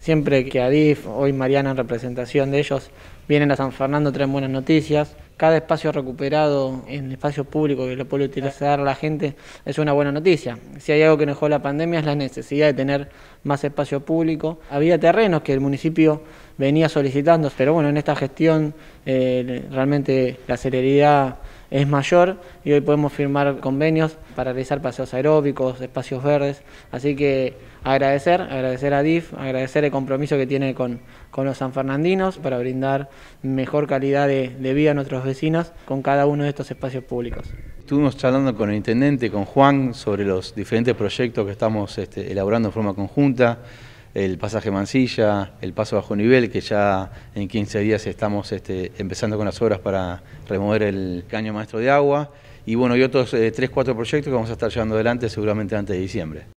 Siempre que Adif, hoy Mariana en representación de ellos, vienen a San Fernando traen buenas noticias. Cada espacio recuperado en espacio público que lo puede utilizar la gente es una buena noticia. Si hay algo que dejó la pandemia es la necesidad de tener más espacio público. Había terrenos que el municipio venía solicitando, pero bueno, en esta gestión eh, realmente la celeridad es mayor y hoy podemos firmar convenios para realizar paseos aeróbicos, espacios verdes, así que agradecer, agradecer a DIF, agradecer el compromiso que tiene con, con los sanfernandinos para brindar mejor calidad de, vida a nuestros vecinos con cada uno de estos espacios públicos. Estuvimos charlando con el intendente, con Juan, sobre los diferentes proyectos que estamos este, elaborando en forma conjunta el pasaje Mansilla, el paso bajo nivel, que ya en 15 días estamos este, empezando con las obras para remover el caño maestro de agua. Y bueno, y otros 3-4 eh, proyectos que vamos a estar llevando adelante seguramente antes de diciembre.